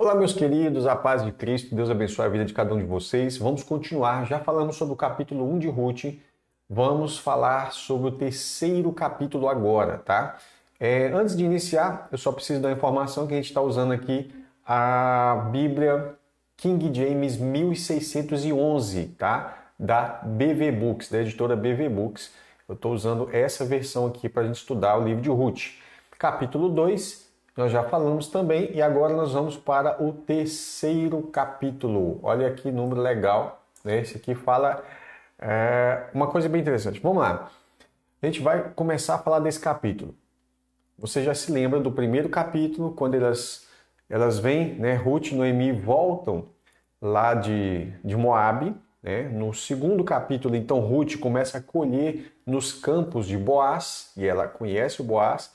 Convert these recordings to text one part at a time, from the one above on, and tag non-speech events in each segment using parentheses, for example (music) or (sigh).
Olá, meus queridos, a paz de Cristo, Deus abençoe a vida de cada um de vocês. Vamos continuar, já falamos sobre o capítulo 1 de Ruth, vamos falar sobre o terceiro capítulo agora, tá? É, antes de iniciar, eu só preciso da informação que a gente está usando aqui a Bíblia King James 1611, tá? Da BV Books, da editora BV Books. Eu estou usando essa versão aqui para a gente estudar o livro de Ruth. Capítulo 2, nós já falamos também e agora nós vamos para o terceiro capítulo. Olha que número legal. Né? Esse aqui fala é, uma coisa bem interessante. Vamos lá. A gente vai começar a falar desse capítulo. Você já se lembra do primeiro capítulo, quando elas, elas vêm, né? Ruth e Noemi voltam lá de, de Moab. Né? No segundo capítulo, então, Ruth começa a colher nos campos de Boaz, e ela conhece o Boaz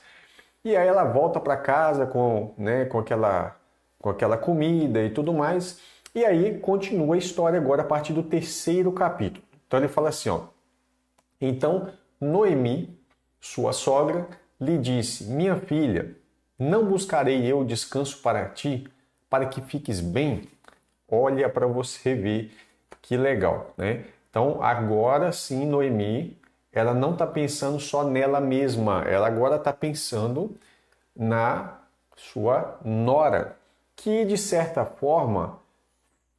e aí ela volta para casa com, né, com, aquela, com aquela comida e tudo mais. E aí continua a história agora a partir do terceiro capítulo. Então ele fala assim, ó. Então Noemi, sua sogra, lhe disse: Minha filha, não buscarei eu descanso para ti, para que fiques bem. Olha para você ver que legal, né? Então agora sim Noemi ela não está pensando só nela mesma, ela agora está pensando na sua nora, que de certa forma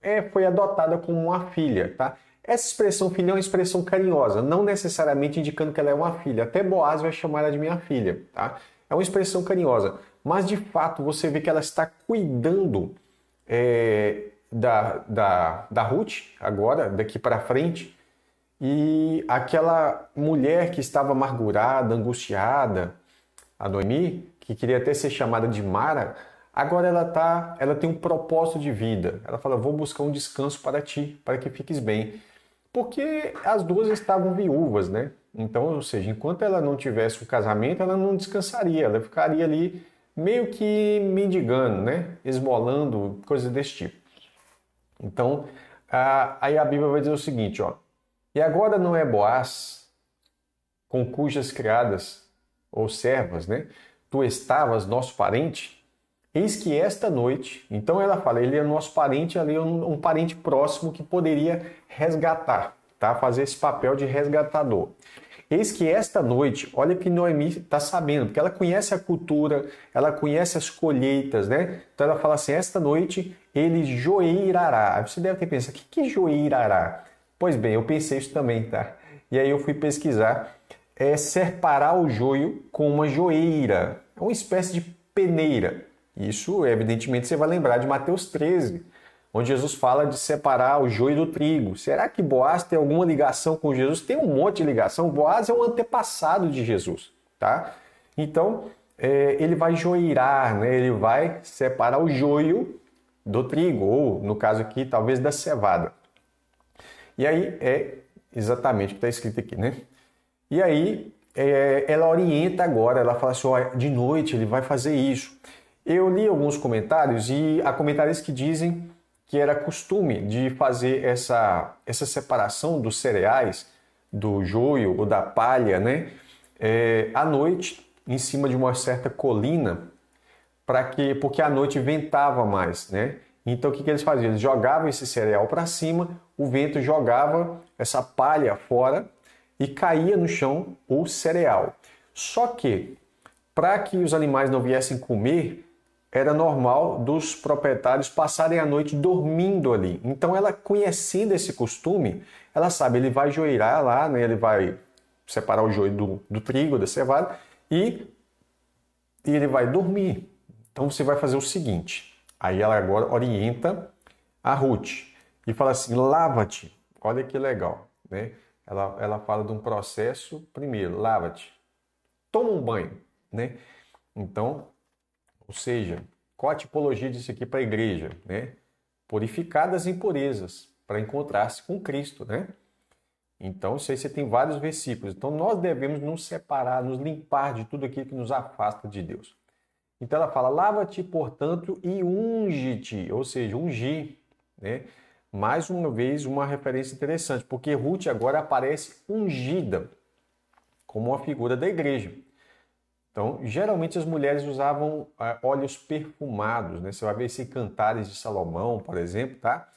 é, foi adotada como uma filha, tá? Essa expressão filha é uma expressão carinhosa, não necessariamente indicando que ela é uma filha. Até Boaz vai chamar ela de minha filha, tá? É uma expressão carinhosa, mas de fato você vê que ela está cuidando é, da, da, da Ruth agora, daqui para frente, e aquela mulher que estava amargurada, angustiada, a Noemi, que queria até ser chamada de Mara, agora ela tá, ela tem um propósito de vida. Ela fala: "Vou buscar um descanso para ti, para que fiques bem". Porque as duas estavam viúvas, né? Então, ou seja, enquanto ela não tivesse o casamento, ela não descansaria, ela ficaria ali meio que mendigando, né? Esmolando, coisas desse tipo. Então, aí a Bíblia vai dizer o seguinte, ó: e agora não é Boaz, com cujas criadas ou servas, né, tu estavas nosso parente? Eis que esta noite, então ela fala, ele é nosso parente ali, é um, um parente próximo que poderia resgatar, tá? Fazer esse papel de resgatador. Eis que esta noite, olha que Noemi está sabendo, porque ela conhece a cultura, ela conhece as colheitas, né? Então ela fala assim: esta noite ele joeirará. Aí você deve ter pensado, o que, que joeirará? Pois bem, eu pensei isso também, tá? E aí eu fui pesquisar. É separar o joio com uma joeira. É uma espécie de peneira. Isso, evidentemente, você vai lembrar de Mateus 13, onde Jesus fala de separar o joio do trigo. Será que Boaz tem alguma ligação com Jesus? Tem um monte de ligação. Boaz é um antepassado de Jesus, tá? Então, é, ele vai joirar, né? ele vai separar o joio do trigo, ou no caso aqui, talvez da cevada. E aí é exatamente o que está escrito aqui, né? E aí é, ela orienta agora, ela fala assim, ó, de noite ele vai fazer isso. Eu li alguns comentários e há comentários que dizem que era costume de fazer essa, essa separação dos cereais, do joio ou da palha, né? É, à noite, em cima de uma certa colina, para que porque à noite ventava mais, né? Então o que, que eles faziam? Eles jogavam esse cereal para cima, o vento jogava essa palha fora e caía no chão o cereal. Só que, para que os animais não viessem comer, era normal dos proprietários passarem a noite dormindo ali. Então, ela conhecendo esse costume, ela sabe, ele vai joeirar lá, né? ele vai separar o joio do, do trigo, da cevada, e, e ele vai dormir. Então, você vai fazer o seguinte Aí ela agora orienta a Ruth e fala assim: lava-te. Olha que legal, né? Ela, ela fala de um processo, primeiro, lava-te, toma um banho, né? Então, ou seja, qual a tipologia disso aqui para a igreja, né? Purificadas impurezas, para encontrar-se com Cristo, né? Então, isso aí você tem vários versículos. Então, nós devemos nos separar, nos limpar de tudo aquilo que nos afasta de Deus. Então ela fala: lava-te, portanto, e unge-te, ou seja, ungir. Né? Mais uma vez, uma referência interessante, porque Ruth agora aparece ungida como uma figura da igreja. Então, geralmente as mulheres usavam ah, óleos perfumados, né? Você vai ver esse Cantares de Salomão, por exemplo, tá?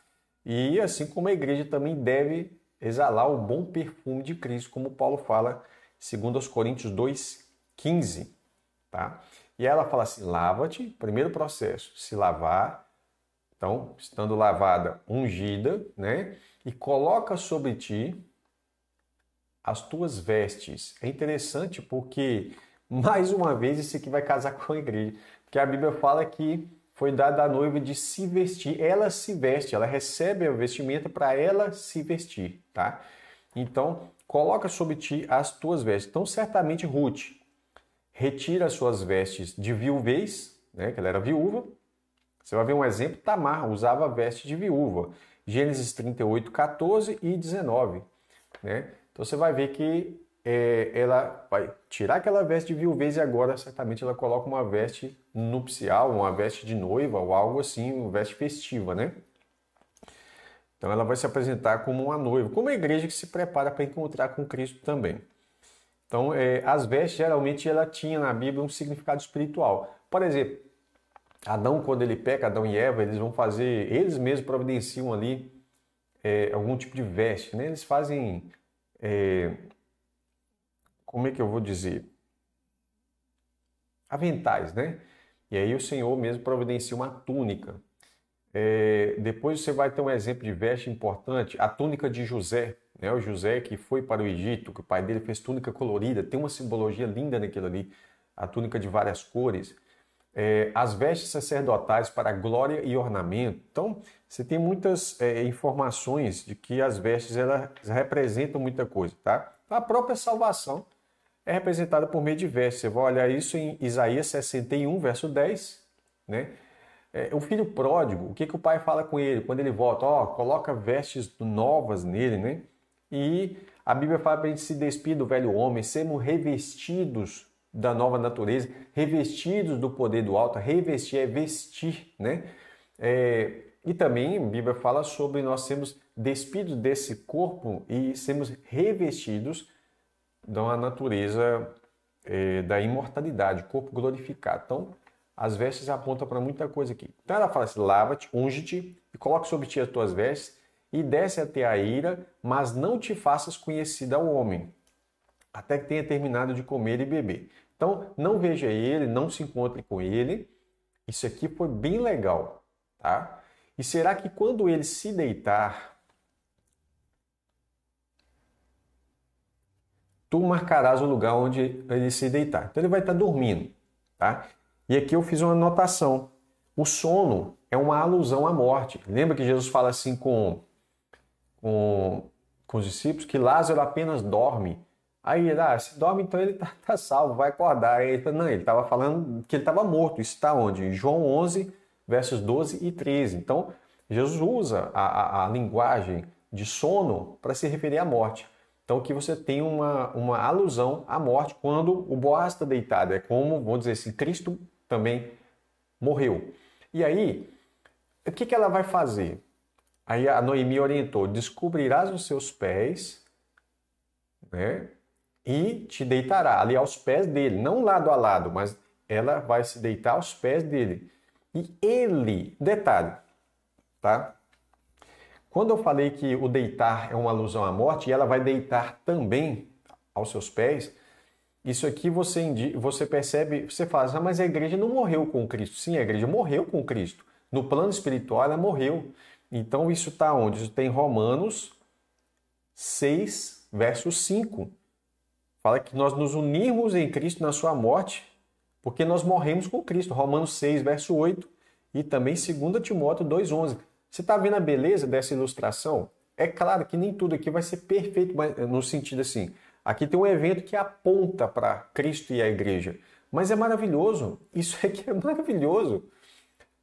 E assim como a igreja também deve exalar o bom perfume de Cristo, como Paulo fala, segundo aos Coríntios 2:15, tá? E ela fala assim: lava-te, primeiro processo, se lavar. Então, estando lavada, ungida, né? E coloca sobre ti as tuas vestes. É interessante porque, mais uma vez, isso aqui vai casar (laughs) com a igreja. Porque a Bíblia fala que foi dada à noiva de se vestir. Ela se veste, ela recebe a vestimenta para ela se vestir, tá? Então, coloca sobre ti as tuas vestes. Então, certamente Ruth, retira as suas vestes de viuvez, né, que ela era viúva. Você vai ver um exemplo, Tamar usava veste de viúva. Gênesis 38, 14 e 19. Né? Então você vai ver que é, ela vai tirar aquela veste de viuvez e agora certamente ela coloca uma veste nupcial, uma veste de noiva ou algo assim, uma veste festiva, né? Então ela vai se apresentar como uma noiva, como a igreja que se prepara para encontrar com Cristo também. Então, é, as vestes, geralmente, ela tinha na Bíblia um significado espiritual. Por exemplo, Adão, quando ele peca, Adão e Eva, eles vão fazer, eles mesmos providenciam ali é, algum tipo de veste, né? Eles fazem, é, como é que eu vou dizer? Aventais, né? E aí o Senhor mesmo providencia uma túnica. É, depois você vai ter um exemplo de veste importante, a túnica de José. Né? O José que foi para o Egito, que o pai dele fez túnica colorida, tem uma simbologia linda naquilo ali, a túnica de várias cores. É, as vestes sacerdotais para glória e ornamento. Então, você tem muitas é, informações de que as vestes elas representam muita coisa, tá? Então, a própria salvação é representada por meio de vestes. Você vai olhar isso em Isaías 61, verso 10, né? É, o filho pródigo, o que, que o pai fala com ele quando ele volta? Ó, oh, coloca vestes novas nele, né? E a Bíblia fala para a gente se despir do velho homem, sermos revestidos da nova natureza, revestidos do poder do alto, revestir é vestir, né? É, e também a Bíblia fala sobre nós sermos despidos desse corpo e sermos revestidos da natureza é, da imortalidade, corpo glorificado. Então, as vestes apontam para muita coisa aqui. Então ela fala assim: lava-te, unge-te e coloque sobre ti as tuas vestes e desce até a ira, mas não te faças conhecida ao homem, até que tenha terminado de comer e beber. Então, não veja ele, não se encontre com ele. Isso aqui foi bem legal, tá? E será que quando ele se deitar, tu marcarás o lugar onde ele se deitar? Então, ele vai estar dormindo, tá? E aqui eu fiz uma anotação. O sono é uma alusão à morte. Lembra que Jesus fala assim com com, com os discípulos que Lázaro apenas dorme. Aí ele, ah, se dorme, então ele está (laughs) tá salvo, vai acordar. Aí ele, não, ele estava falando que ele estava morto. Isso está onde? Em João 11, versos 12 e 13. Então, Jesus usa a, a, a linguagem de sono para se referir à morte. Então, que você tem uma, uma alusão à morte quando o boas está deitado. É como, vamos dizer assim, Cristo também morreu. E aí, o que, que ela vai fazer? Aí a Noemi orientou: descobrirás os seus pés, né? E te deitará ali aos pés dele, não lado a lado, mas ela vai se deitar aos pés dele. E ele, detalhe, tá? Quando eu falei que o deitar é uma alusão à morte e ela vai deitar também aos seus pés, isso aqui você, você percebe, você fala, ah, mas a igreja não morreu com Cristo. Sim, a igreja morreu com Cristo. No plano espiritual, ela morreu. Então isso está onde? Isso tem Romanos 6, verso 5. Fala que nós nos unirmos em Cristo na sua morte, porque nós morremos com Cristo. Romanos 6, verso 8 e também 2 Timóteo 2,11. Você está vendo a beleza dessa ilustração? É claro que nem tudo aqui vai ser perfeito, mas eh, no sentido assim, aqui tem um evento que aponta para Cristo e a igreja. Mas é maravilhoso, (laughs) isso aqui é maravilhoso.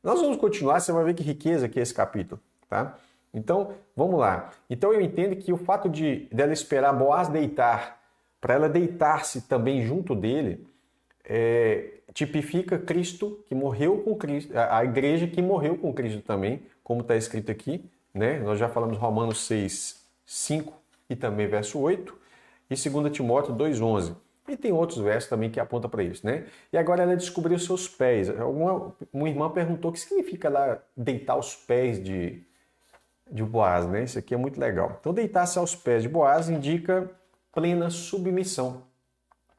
Nós vamos continuar, você vai ver que riqueza que é esse capítulo tá? Então, vamos lá. Então eu entendo que o fato de dela esperar Boaz deitar, para ela deitar-se também junto dele, é, tipifica Cristo que morreu com Cristo, a, a igreja que morreu com Cristo também, como está escrito aqui, né? Nós já falamos Romanos 6, 5 e também verso 8 e 2 Timóteo 2:11. E tem outros versos também que apontam para isso, né? E agora ela descobriu seus pés. Alguma uma irmã perguntou o que significa ela deitar os pés de de Boaz, né? Isso aqui é muito legal. Então, deitar-se aos pés de Boaz indica plena submissão,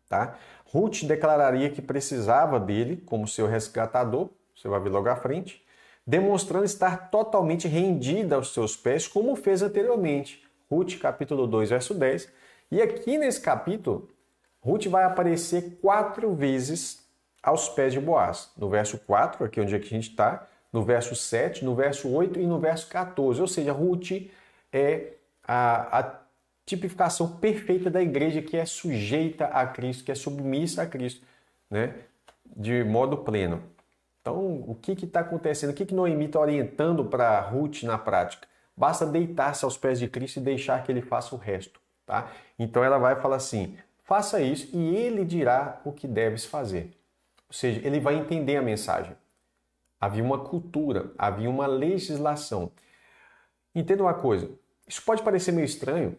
tá? Ruth declararia que precisava dele como seu resgatador, você vai ver logo à frente, demonstrando estar totalmente rendida aos seus pés, como fez anteriormente. Ruth, capítulo 2, verso 10. E aqui nesse capítulo, Ruth vai aparecer quatro vezes aos pés de Boaz. No verso 4, aqui onde é a gente está, no verso 7, no verso 8 e no verso 14. Ou seja, Ruth é a, a tipificação perfeita da igreja que é sujeita a Cristo, que é submissa a Cristo, né? de modo pleno. Então, o que está acontecendo? O que, que Noemi está orientando para Ruth na prática? Basta deitar-se aos pés de Cristo e deixar que ele faça o resto. Tá? Então ela vai falar assim: faça isso e ele dirá o que deves fazer. Ou seja, ele vai entender a mensagem havia uma cultura, havia uma legislação. Entenda uma coisa, isso pode parecer meio estranho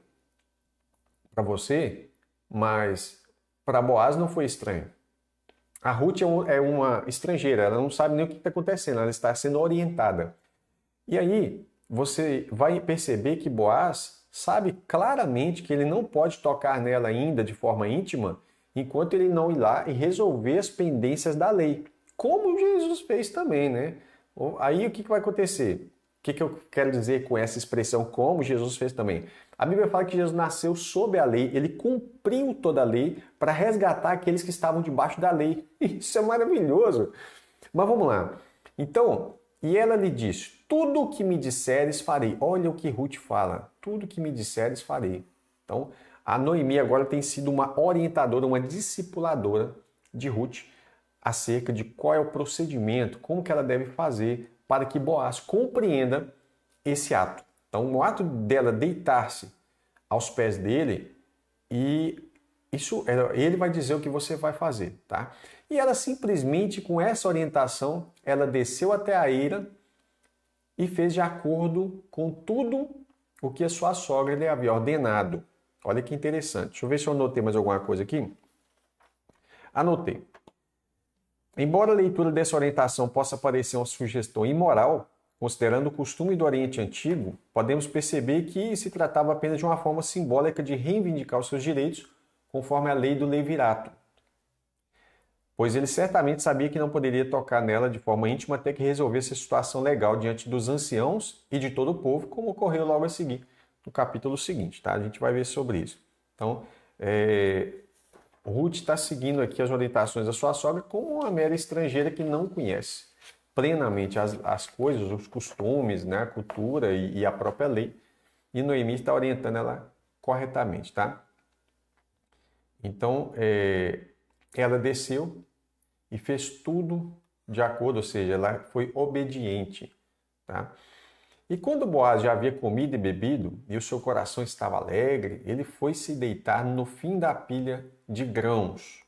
para você, mas para Boaz não foi estranho. A Ruth é, é uma estrangeira, ela não sabe nem o que está acontecendo, ela está sendo orientada. E aí você vai perceber que Boaz sabe claramente que ele não pode tocar nela ainda de forma íntima enquanto ele não ir lá e resolver as pendências da lei como Jesus fez também, né? Aí o que, vai acontecer? O que, que eu quero dizer com essa expressão como Jesus fez também? A Bíblia fala que Jesus nasceu sob a lei, ele cumpriu toda a lei para resgatar aqueles que estavam debaixo da lei. (laughs) Isso é maravilhoso. Mas vamos lá. Então, e ela lhe diz: Tudo o que me disseres farei. Olha o que Ruth fala: Tudo o que me disseres farei. Então, a Noemi agora tem sido uma orientadora, uma discipuladora de Ruth acerca de qual é o procedimento, como que ela deve fazer para que Boaz compreenda esse ato. Então, o ato dela deitar-se aos pés dele e isso ele vai dizer o que você vai fazer, tá? E ela simplesmente com essa orientação, ela desceu até a eira e fez de acordo com tudo o que a sua sogra lhe havia ordenado. Olha que interessante. Deixa eu ver se eu anotei mais alguma coisa aqui. Anotei. Embora a leitura dessa orientação possa parecer uma sugestão imoral, considerando o costume do Oriente Antigo, podemos perceber que se tratava apenas de uma forma simbólica de reivindicar os seus direitos conforme a lei do levirato, pois ele certamente sabia que não poderia tocar nela de forma íntima até que resolvesse a situação legal diante dos anciãos e de todo o povo, como ocorreu logo a seguir, no capítulo seguinte. Tá? A gente vai ver sobre isso. Então, é, Ruth está seguindo aqui as orientações da sua sogra como uma mera estrangeira que não conhece plenamente as, as coisas, os costumes, né, a cultura e, e a própria lei. E Noemi está orientando ela corretamente, tá? Então, é, ela desceu e fez tudo de acordo, ou seja, ela foi obediente, tá? E quando Boaz já havia comido e bebido, e o seu coração estava alegre, ele foi se deitar no fim da pilha de grãos.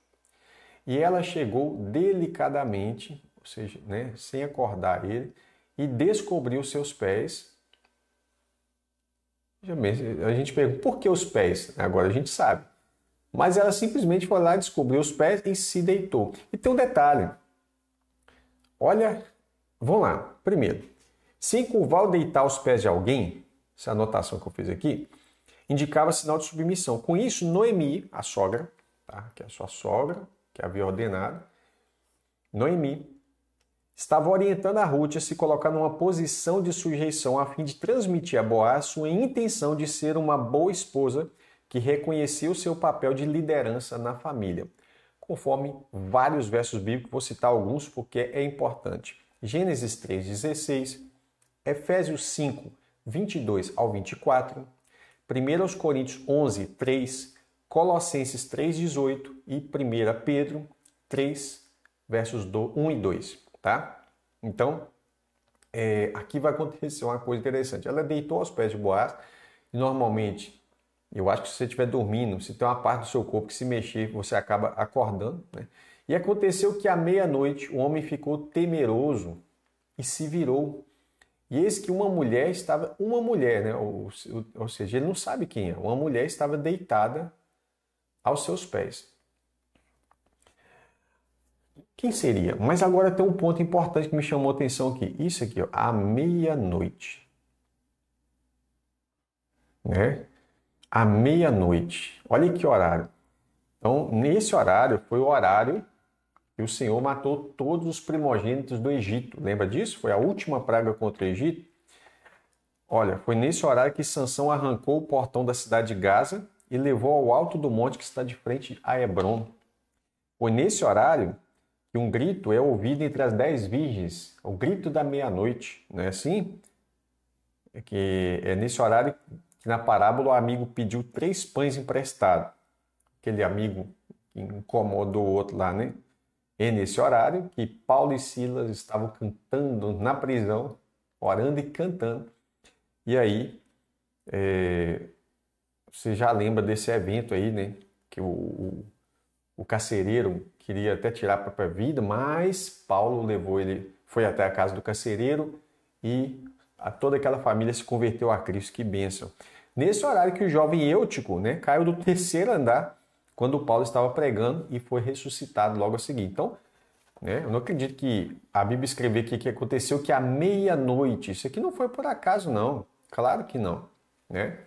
E ela chegou delicadamente, ou seja, né, sem acordar ele, e descobriu seus pés. A gente pergunta, por que os pés? Agora a gente sabe. Mas ela simplesmente foi lá, descobriu os pés e se deitou. E tem um detalhe. Olha, vamos lá. Primeiro, se encurvar ou deitar os pés de alguém, essa anotação que eu fiz aqui, indicava sinal de submissão. Com isso, Noemi, a sogra, tá? que é a sua sogra, que havia ordenado, Noemi, estava orientando a Ruth a se colocar numa posição de sujeição a fim de transmitir a Boaz sua intenção de ser uma boa esposa que reconhecia o seu papel de liderança na família. Conforme vários versos bíblicos, vou citar alguns porque é importante. Gênesis 3:16, Efésios 5, 22 ao 24, 1 Coríntios 11, 3, Colossenses 3,18 e 1 Pedro 3, versos 1 e 2, tá? Então, é, aqui vai acontecer uma coisa interessante. Ela deitou aos pés de Boaz e normalmente, eu acho que se você estiver dormindo, se tem uma parte do seu corpo que se mexer, você acaba acordando, né? E aconteceu que à meia-noite o homem ficou temeroso e se virou. E eis que uma mulher estava, uma mulher, né? Ou, ou, ou seja, ele não sabe quem é, uma mulher estava deitada aos seus pés. Quem seria? Mas agora tem um ponto importante que me chamou a atenção aqui. Isso aqui, ó, à meia-noite. Né? À meia-noite. Olha que horário. Então, nesse horário foi o horário que o Senhor matou todos os primogênitos do Egito. Lembra disso? Foi a última praga contra o Egito. Olha, foi nesse horário que Sansão arrancou o portão da cidade de Gaza e levou ao alto do monte que está de frente a Hebron. Foi nesse horário que um grito é ouvido entre as dez virgens, o grito da meia-noite, não é assim? É que é nesse horário que na parábola o amigo pediu três pães emprestados. Aquele amigo que incomodou o outro lá, né? É nesse horário que Paulo e Silas estavam cantando na prisão, orando e cantando. E aí, é, você já lembra desse evento aí, né? Que o, o, o carcereiro queria até tirar a própria vida, mas Paulo levou ele, foi até a casa do carcereiro e a toda aquela família se converteu a Cristo. Que bênção! Nesse horário que o jovem Eutico né, caiu do terceiro andar quando Paulo estava pregando e foi ressuscitado logo a seguir. Então, né, eu não acredito que a Bíblia escrever aqui que aconteceu que à meia-noite. Isso aqui não foi por acaso, não. Claro que não. Né?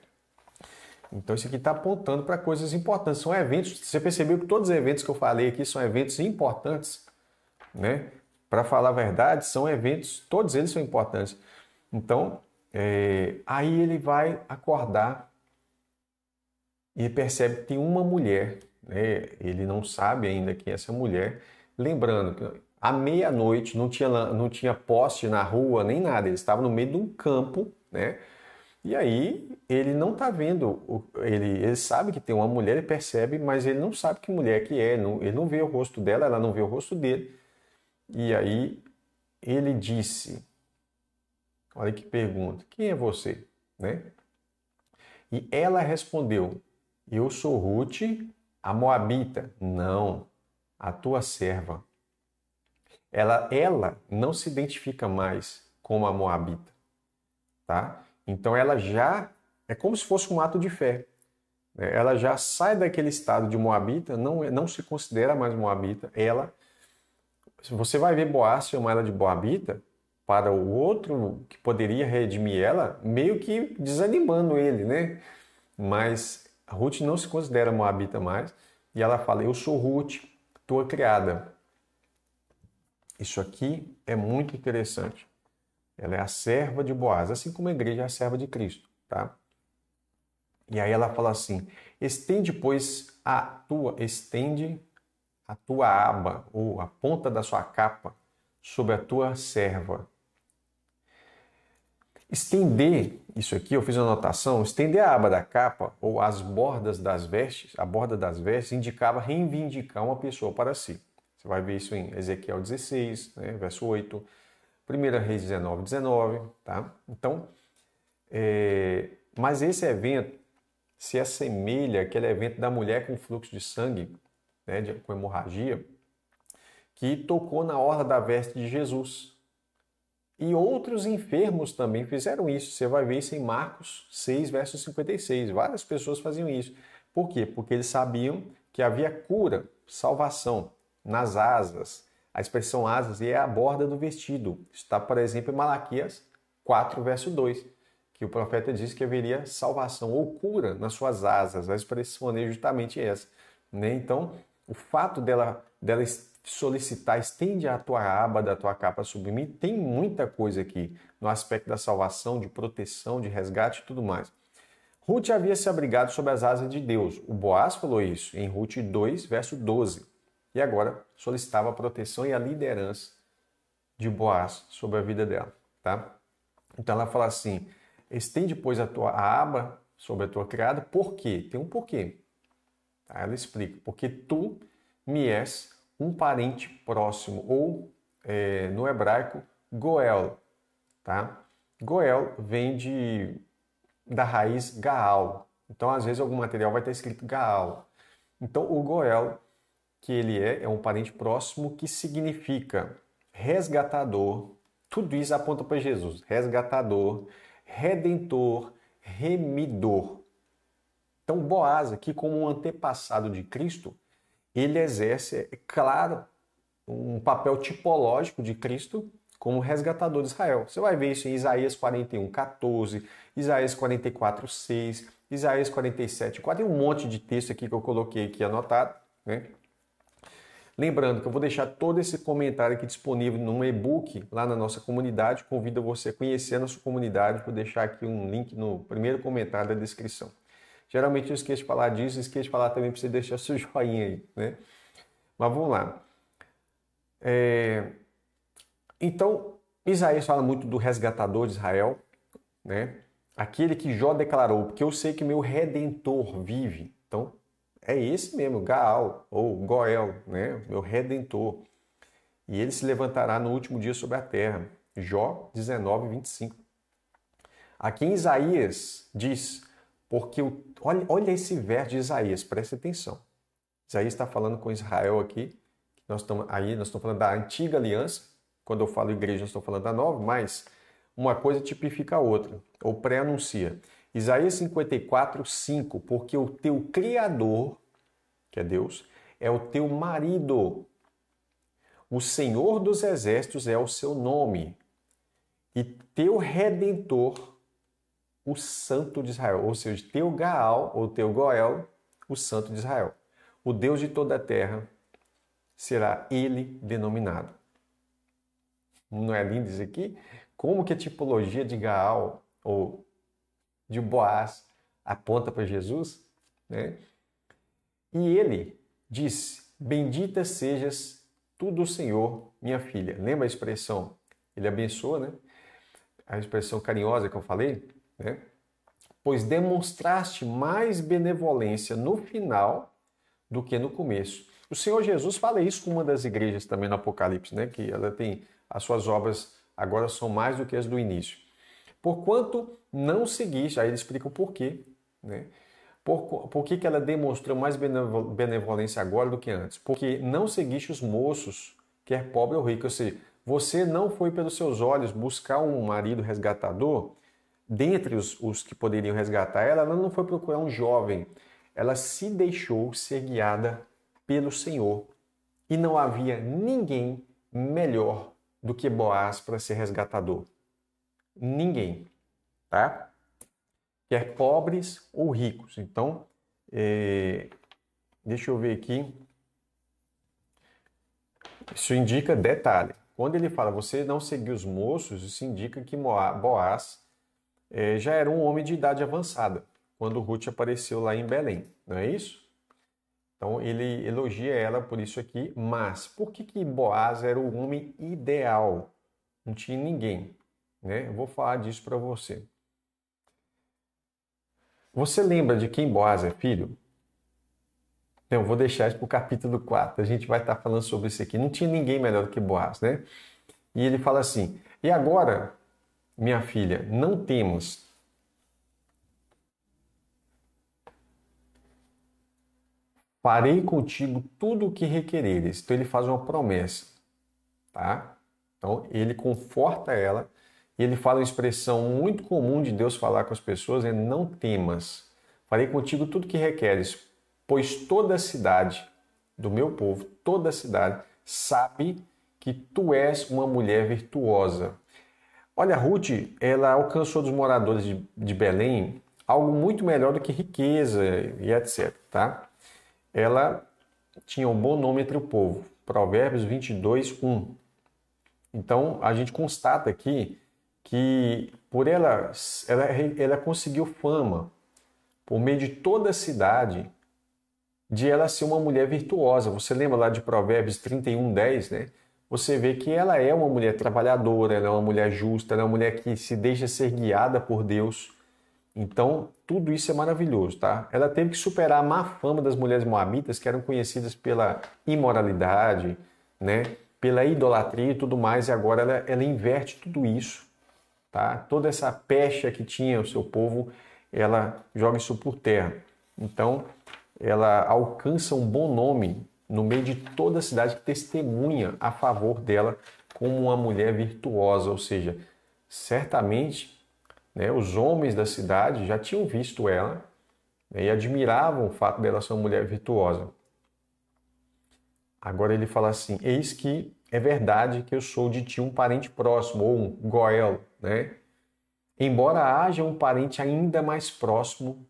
Então isso aqui está apontando para coisas importantes. São eventos. Você percebeu que todos os eventos que eu falei aqui são eventos importantes, né? Para falar a verdade, são eventos. Todos eles são importantes. Então é, aí ele vai acordar e percebe que tem uma mulher. Né? Ele não sabe ainda quem é essa mulher. Lembrando que à meia-noite não tinha, não tinha poste na rua nem nada. Ele estava no meio de um campo, né? E aí ele não está vendo, ele, ele sabe que tem uma mulher, ele percebe, mas ele não sabe que mulher que é, não, ele não vê o rosto dela, ela não vê o rosto dele. E aí ele disse, olha que pergunta, quem é você? Né? E ela respondeu, eu sou Ruth, a Moabita. Não, a tua serva. Ela, ela não se identifica mais como a Moabita, tá? Então ela já é como se fosse um ato de fé. Né? Ela já sai daquele estado de moabita, não, é, não se considera mais moabita. Ela, você vai ver Boaz chamar ela de moabita para o outro que poderia redimir ela, meio que desanimando ele, né? Mas Ruth não se considera moabita mais e ela fala: Eu sou Ruth, tua criada. Isso aqui é muito interessante. Ela é a serva de Boaz, assim como a igreja é a serva de Cristo, tá? E aí ela fala assim: "Estende pois a tua estende a tua aba ou a ponta da sua capa sobre a tua serva." Estender, isso aqui eu fiz uma anotação, estender a aba da capa ou as bordas das vestes, a borda das vestes indicava reivindicar uma pessoa para si. Você vai ver isso em Ezequiel 16, né, verso 8, 1 Reis 19, 19, tá? Então, é... mas esse evento se assemelha àquele evento da mulher com fluxo de sangue, né, de, com hemorragia, que tocou na orla da veste de Jesus. E outros enfermos também fizeram isso. Você vai ver isso em Marcos 6, verso 56. Várias pessoas faziam isso. Por quê? Porque eles sabiam que havia cura, salvação nas asas, a expressão asas é a borda do vestido. Está, por exemplo, em Malaquias 4, verso 2, que o profeta diz que haveria salvação ou cura nas suas asas. A expressão é justamente essa. Né? Então, o fato dela, dela solicitar, estende a tua aba da tua capa sobre mim, tem muita coisa aqui no aspecto da salvação, de proteção, de resgate e tudo mais. Ruth havia se abrigado sob as asas de Deus. O Boaz falou isso em Ruth 2, verso 12 e agora solicitava a proteção e a liderança de Boaz sobre a vida dela, tá? Então ela fala assim: estende pois a tua a aba sobre a tua criada, por quê? Tem um porquê. Tá? Ela explica: porque tu me és um parente próximo, ou é, no hebraico, Goel, tá? Goel vem de, da raiz Gaal. Então, às vezes, algum material vai estar escrito Gaal. Então, o Goel que ele é, é um parente próximo que significa resgatador. Tudo isso aponta para Jesus: resgatador, redentor, remidor. Então, Boaz, aqui como um antepassado de Cristo, ele exerce, é claro, um papel tipológico de Cristo como resgatador de Israel. Você vai ver isso em Isaías 41, 14, Isaías 44, 6, Isaías 47, 4. Tem um monte de texto aqui que eu coloquei aqui anotado, né? Lembrando que eu vou deixar todo esse comentário aqui disponível num e-book lá na nossa comunidade. Convido você a conhecer a nossa comunidade. Vou deixar aqui um link no primeiro comentário da descrição. Geralmente eu esqueço de falar disso, esqueço de falar também para você deixar seu (laughs) joinha aí, né? Mas vamos lá. É... Então, Isaías fala muito do resgatador de Israel, né? Aquele que Jó declarou, porque eu sei que meu redentor vive. Então, é esse mesmo, Gaal, ou Goel, né? meu redentor. E ele se levantará no último dia sobre a terra. Jó 19, 25. Aqui em Isaías diz, porque o, olha, olha esse verso de Isaías, preste atenção. Isaías está falando com Israel aqui, nós estamos aí, nós estamos falando da antiga aliança, quando eu falo igreja, nós estamos falando da nova, mas uma coisa tipifica a outra, ou pré-anuncia. Isaías 54, 5, porque o teu Criador, que é Deus, é o teu marido. O Senhor dos Exércitos é o seu nome. E teu Redentor, o Santo de Israel. Ou seja, teu Gaal, ou teu Goel, o Santo de Israel. O Deus de toda a terra será ele denominado. Não é lindo isso aqui? Como que a tipologia de Gaal, ou de Boaz aponta para Jesus, né? E ele diz: Bendita sejas tu do Senhor, minha filha. Lembra a expressão? Ele abençoa, né? A expressão carinhosa que eu falei, né? Pois demonstraste mais benevolência no final do que no começo. O Senhor Jesus fala isso com uma das igrejas também no Apocalipse, né? Que ela tem as suas obras agora são mais do que as do início. Porquanto não seguiste, aí ele explica o porquê, né? Por, por que, que ela demonstrou mais benevolência agora do que antes? Porque não seguiste os moços, quer pobre ou rico. Ou seja, você não foi pelos seus olhos buscar um marido resgatador, dentre os, os que poderiam resgatar ela, ela não foi procurar um jovem. Ela se deixou ser guiada pelo Senhor. E não havia ninguém melhor do que Boaz para ser resgatador ninguém, tá? Quer é pobres ou ricos. Então, é... deixa eu ver aqui. Isso indica detalhe. Quando ele fala, você não seguiu os moços, isso indica que Boaz é, já era um homem de idade avançada, quando Ruth apareceu lá em Belém, não é isso? Então ele elogia ela por isso aqui, mas por que, que Boaz era o homem ideal? Não tinha ninguém. Né? Eu vou falar disso para você. Você lembra de quem Boaz é filho? Então, vou deixar isso para o capítulo 4. A gente vai estar tá falando sobre isso aqui. Não tinha ninguém melhor do que Boaz, né? E ele fala assim: E agora, minha filha, não temos. parei contigo tudo o que requereres. Então, ele faz uma promessa, tá? Então, ele conforta ela e ele fala uma expressão muito comum de Deus falar com as pessoas: é não temas. Farei contigo tudo que requeres, pois toda a cidade do meu povo, toda a cidade, sabe que tu és uma mulher virtuosa. Olha, Ruth, ela alcançou dos moradores de, de Belém algo muito melhor do que riqueza e etc. Tá? Ela tinha um bom nome entre o povo. Provérbios 22, 1. Então, a gente constata aqui que por ela, ela, ela conseguiu fama por meio de toda a cidade de ela ser uma mulher virtuosa. Você lembra lá de Provérbios 31, 10, né? Você vê que ela é uma mulher trabalhadora, ela é uma mulher justa, ela é uma mulher que se deixa ser guiada por Deus. Então, tudo isso é maravilhoso, tá? Ela teve que superar a má fama das mulheres moabitas, que eram conhecidas pela imoralidade, né? pela idolatria e tudo mais, e agora ela, ela inverte tudo isso tá? Toda essa pecha que tinha o seu povo, ela joga isso por terra. Então, ela alcança um bom nome no meio de toda a cidade que testemunha a favor dela como uma mulher virtuosa, ou seja, certamente né, os homens da cidade já tinham visto ela né, e admiravam o fato dela ser uma mulher virtuosa. Agora ele fala assim: Eis que é verdade que eu sou de ti um parente próximo, ou um goel, né? Embora haja um parente ainda mais próximo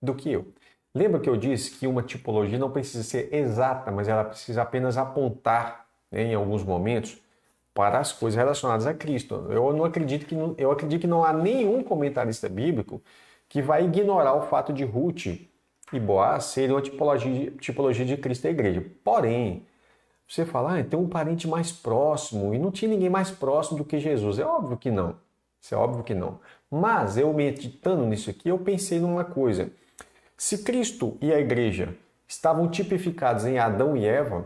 do que eu. Lembra que eu disse que uma tipologia não precisa ser exata, mas ela precisa apenas apontar, né, em alguns momentos, para as coisas relacionadas a Cristo. Eu não acredito que não, eu acredito que não há nenhum comentarista bíblico que vai ignorar o fato de Ruth e Boaz serem uma tipologia, tipologia de Cristo e Igreja. Porém, você fala, ah, tem então um parente mais próximo, e não tinha ninguém mais próximo do que Jesus. É óbvio que não. Isso é óbvio que não. Mas eu meditando nisso aqui, eu pensei numa coisa. Se Cristo e a igreja estavam tipificados em Adão e Eva,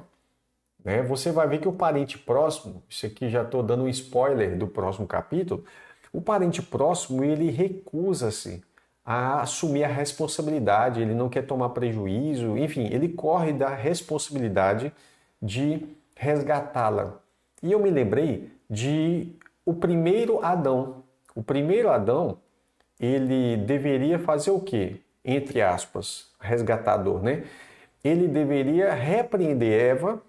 né, você vai ver que o parente próximo, isso aqui já estou dando um spoiler do próximo capítulo, o parente próximo ele recusa-se a assumir a responsabilidade, ele não quer tomar prejuízo, enfim, ele corre da responsabilidade de resgatá-la. E eu me lembrei de o primeiro Adão. O primeiro Adão, ele deveria fazer o quê? Entre aspas, resgatador, né? Ele deveria repreender Eva,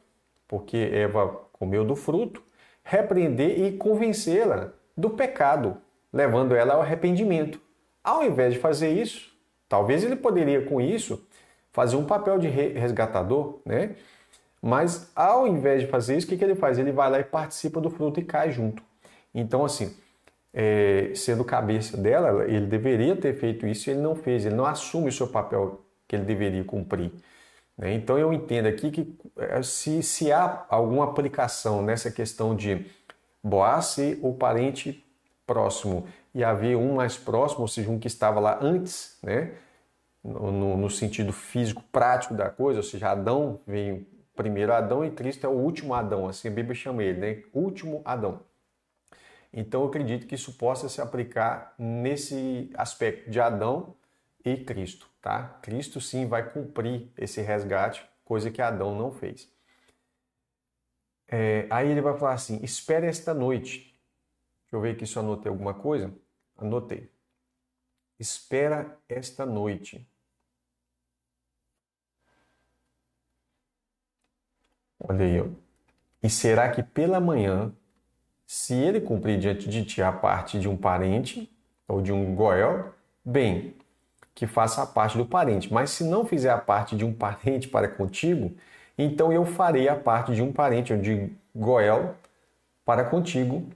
porque Eva comeu do fruto, repreender e convencê-la do pecado, levando ela ao arrependimento. Ao invés de fazer isso, talvez ele poderia com isso fazer um papel de resgatador, né? Mas ao invés de fazer isso, o que, que ele faz? Ele vai lá e participa do fruto e cai junto. Então, assim, é, sendo cabeça dela, ele deveria ter feito isso e ele não fez, ele não assume o seu papel que ele deveria cumprir. Né? Então, eu entendo aqui que é, se, se há alguma aplicação nessa questão de Boaz ser o parente próximo e haver um mais próximo, ou seja, um que estava lá antes, né? no, no, no sentido físico prático da coisa, ou seja, Adão veio primeiro Adão e Cristo é o último Adão, assim a Bíblia chama ele, né? Último Adão. Então eu acredito que isso possa se aplicar nesse aspecto de Adão e Cristo, tá? Cristo sim vai cumprir esse resgate, coisa que Adão não fez. É, aí ele vai falar assim: espere esta noite. Deixa eu ver aqui se eu anotei alguma coisa. Anotei. Espera esta noite. Olha aí. E será que pela manhã, se ele cumprir diante de ti a parte de um parente ou de um goel, bem, que faça a parte do parente. Mas se não fizer a parte de um parente para contigo, então eu farei a parte de um parente ou de goel para contigo,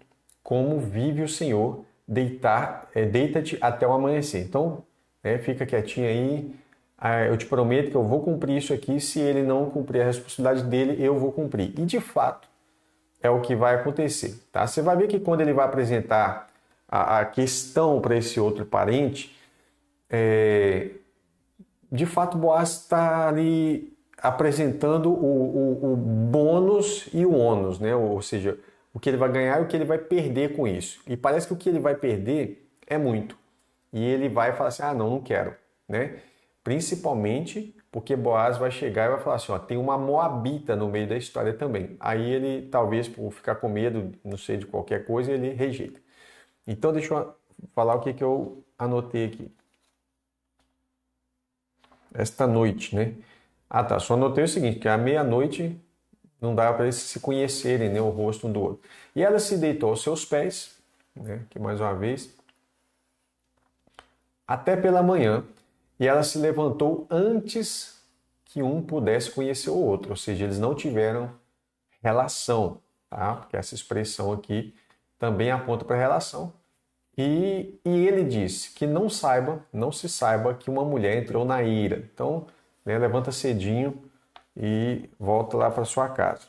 como vive o Senhor, deitar, é, deita-te até o amanhecer. Então, é, fica quietinho aí, ah, eu te prometo que eu vou cumprir isso aqui, se ele não cumprir a responsabilidade dele, eu vou cumprir. E de fato, é o que vai acontecer. Tá? Você vai ver que quando ele vai apresentar a, a questão para esse outro parente, é, de fato Boaz está ali apresentando o, o, o, bônus e o ônus, né? ou seja, o que ele vai ganhar e o que ele vai perder com isso. E parece que o que ele vai perder é muito. E ele vai falar assim: ah, não, não quero. Né? Principalmente porque Boaz vai chegar e vai falar assim: ó, tem uma Moabita no meio da história também. Aí ele, talvez por ficar com medo, não sei, de qualquer coisa, ele rejeita. Então, deixa eu falar o que, que eu anotei aqui. Esta noite, né? Ah, tá. Só anotei o seguinte: que à meia-noite não dava para eles se conhecerem, né? O rosto um do outro. E ela se deitou aos seus pés, né? Que mais uma vez. Até pela manhã, e ela se levantou antes que um pudesse conhecer o outro, ou seja, eles não tiveram relação, tá? Porque essa expressão aqui também aponta para relação. E, e, ele disse que não saiba, não se saiba que uma mulher entrou na ira. Então, né, levanta cedinho e volta lá para sua casa.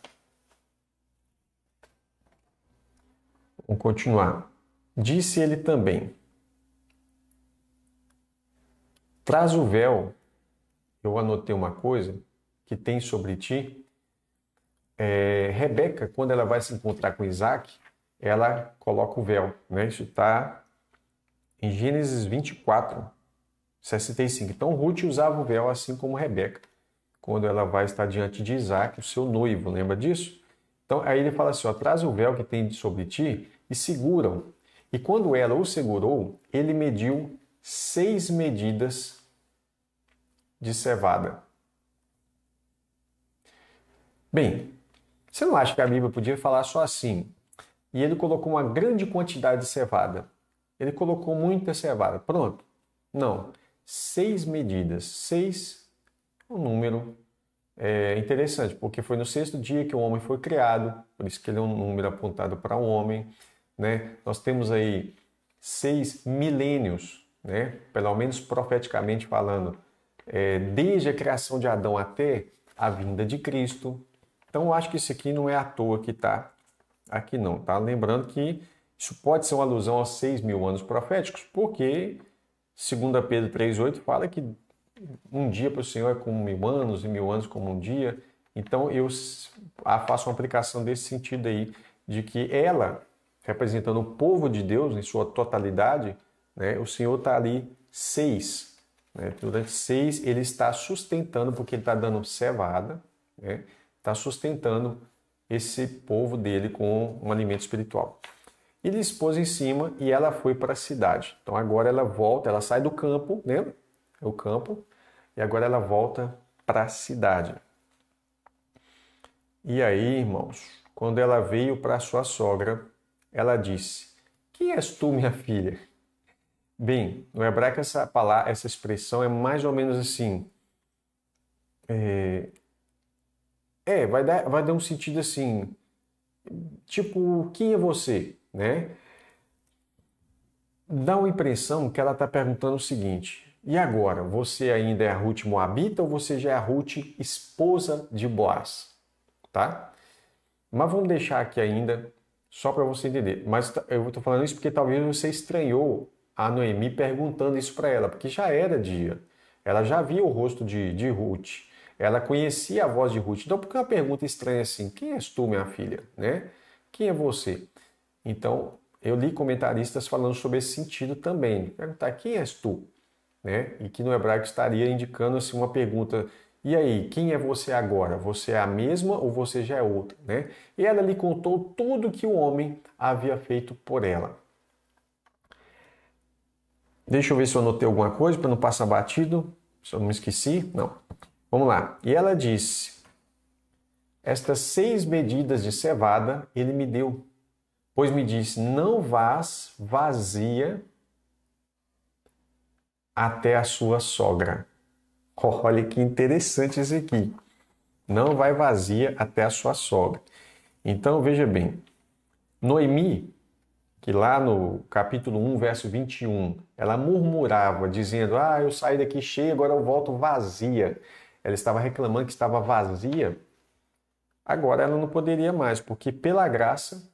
Vamos continuar. Disse ele também: Traz o véu. Eu anotei uma coisa que tem sobre ti. É, Rebeca, quando ela vai se encontrar com Isaac, ela coloca o véu. Né? Isso está em Gênesis 24, 65. Então Ruth usava o véu assim como Rebeca, quando ela vai estar diante de Isaac, o seu noivo, lembra disso? Então aí ele fala assim: ó, traz o véu que tem sobre ti e segura-o. E quando ela o segurou, ele mediu seis medidas de cevada. Bem, você não acha que a Bíblia podia falar só assim? E ele colocou uma grande quantidade de cevada. Ele colocou muita cevada. Pronto. Não. Seis medidas. Seis é um número é, interessante, porque foi no sexto dia que o homem foi criado, por isso que ele é um número apontado para o um homem. Né? Nós temos aí seis milênios, né? pelo menos profeticamente falando, é, desde a criação de Adão até a vinda de Cristo. Então, eu acho que isso aqui não é à toa que está aqui, não, tá? Lembrando que isso pode ser uma alusão aos seis mil anos proféticos, porque 2 Pedro 3,8 fala que um dia para o Senhor é como mil anos e mil anos como um dia. Então, eu faço uma aplicação desse sentido aí, de que ela, representando o povo de Deus em sua totalidade, né, o Senhor está ali seis né? Durante é seis, ele está sustentando, porque ele está dando cevada, né? está sustentando esse povo dele com um alimento espiritual. ele expôs em cima e ela foi para a cidade. Então agora ela volta, ela sai do campo, né É o campo. E agora ela volta para a cidade. E aí, irmãos, quando ela veio para sua sogra, ela disse: Quem és tu, minha filha? Bem, no hebraico essa palavra, essa expressão é mais ou menos assim. É, é vai, dar, vai dar um sentido assim, tipo, quem é você, né? Dá uma impressão que ela está perguntando o seguinte, e agora, você ainda é a Ruth Moabita ou você já é a Ruth esposa de Boaz, tá? Mas vamos deixar aqui ainda, só para você entender. Mas eu estou falando isso porque talvez você estranhou a Noemi perguntando isso para ela, porque já era dia. Ela já via o rosto de, de Ruth. Ela conhecia a voz de Ruth. Então, por que uma pergunta estranha assim? Quem és tu, minha filha? Né? Quem é você? Então, eu li comentaristas falando sobre esse sentido também. Perguntar quem és tu? Né? E que no hebraico estaria indicando assim, uma pergunta. E aí, quem é você agora? Você é a mesma ou você já é outra? Né? E ela lhe contou tudo que o homem havia feito por ela. Deixa eu ver se eu anotei alguma coisa para não passar batido, se eu não me esqueci. Não. Vamos lá. E ela disse: Estas seis medidas de cevada ele me deu, pois me disse: Não vás vazia até a sua sogra. (laughs) Olha que interessante isso aqui. Não vai vazia até a sua sogra. Então veja bem: Noemi que lá no capítulo 1, verso 21, ela murmurava, dizendo: Ah, eu saí daqui cheia, agora eu volto vazia. Ela estava reclamando que estava vazia. Agora ela não poderia mais, porque pela graça,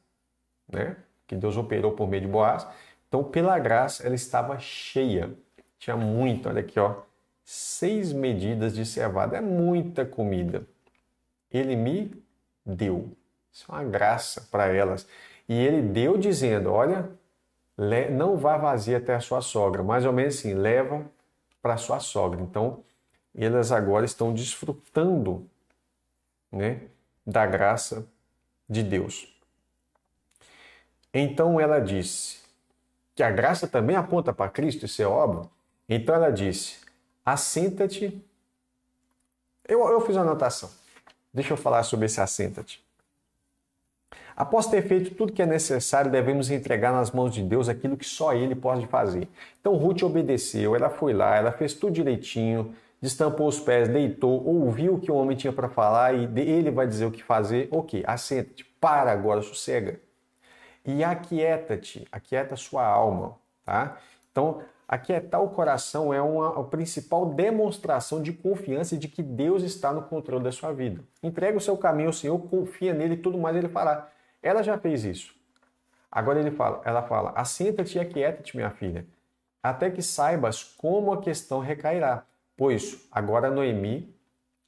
né, que Deus operou por meio de Boaz, então pela graça ela estava cheia. Tinha muito, olha aqui, ó, seis medidas de cevada, é muita comida. Ele me deu. Isso é uma graça para elas. E ele deu dizendo: Olha, não vá vazia até a sua sogra. Mais ou menos assim, leva para a sua sogra. Então, elas agora estão desfrutando né, da graça de Deus. Então ela disse, que a graça também aponta para Cristo, isso é óbvio. Então ela disse: assenta-te. Eu, eu fiz uma anotação. Deixa eu falar sobre esse assenta-te. Após ter feito tudo que é necessário, devemos entregar nas mãos de Deus aquilo que só Ele pode fazer. Então Ruth obedeceu, ela foi lá, ela fez tudo direitinho, destampou os pés, deitou, ouviu o que o homem tinha para falar e ele vai dizer o que fazer. Ok, assenta-te, para agora, sossega. E aquieta-te, aquieta sua alma, tá? Então, aquietar o coração é uma a principal demonstração de confiança de que Deus está no controle da sua vida. Entrega o seu caminho ao Senhor, confia nele e tudo mais ele fará. Ela já fez isso. Agora ele fala, ela fala: Assenta-te e aquieta-te, minha filha, até que saibas como a questão recairá. Pois agora Noemi,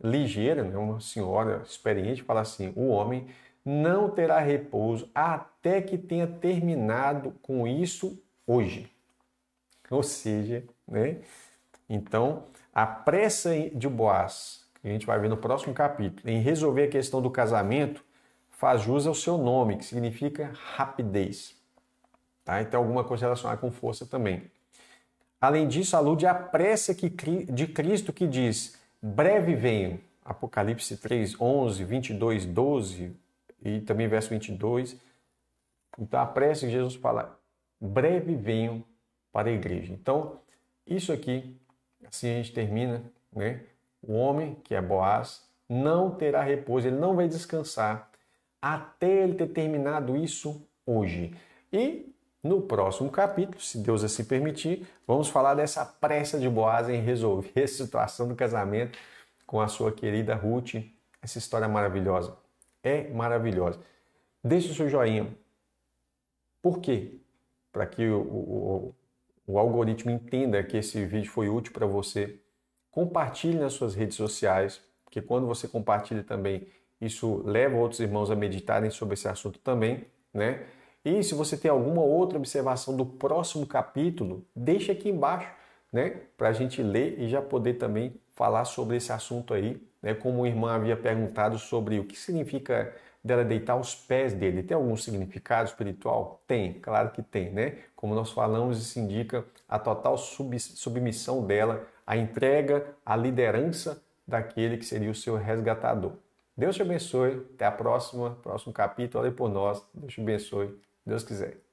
ligeira, né, uma senhora experiente, fala assim: O homem não terá repouso até que tenha terminado com isso hoje. Ou seja, né? Então, a pressa de Boaz, que a gente vai ver no próximo capítulo, em resolver a questão do casamento, faz jus ao seu nome, que significa rapidez. Tá? Então, alguma coisa relacionada com força também. Além disso, alude à pressa que, de Cristo que diz: breve venho. Apocalipse 3, 11, 22, 12 e também verso 22. Então, a prece que Jesus fala: breve venho para a igreja. Então, isso aqui, assim a gente termina, né? O homem, que é Boaz, não terá repouso, ele não vai descansar até ele ter terminado isso hoje. E no próximo capítulo, se Deus assim permitir, vamos falar dessa pressa de Boaz em resolver (laughs) a situação do casamento com a sua querida Ruth. Essa história é maravilhosa. É maravilhosa. Deixe o seu joinha. Por quê? Para que o, o, o algoritmo entenda que esse vídeo foi útil para você. Compartilhe nas suas redes sociais, porque quando você compartilha também, isso leva outros irmãos a meditarem sobre esse assunto também, né? E se você tem alguma outra observação do próximo capítulo, deixa aqui embaixo, né? Para a gente ler e já poder também falar sobre esse assunto aí, né? Como o irmã havia perguntado sobre o que significa dela deitar os pés dele. Tem algum significado espiritual? Tem, claro que tem, né? Como nós falamos, isso indica a total submissão dela, a entrega, a liderança daquele que seria o seu resgatador. Deus te abençoe. Até a próxima, próximo capítulo. Olhe por nós. Deus te abençoe. Deus quiser.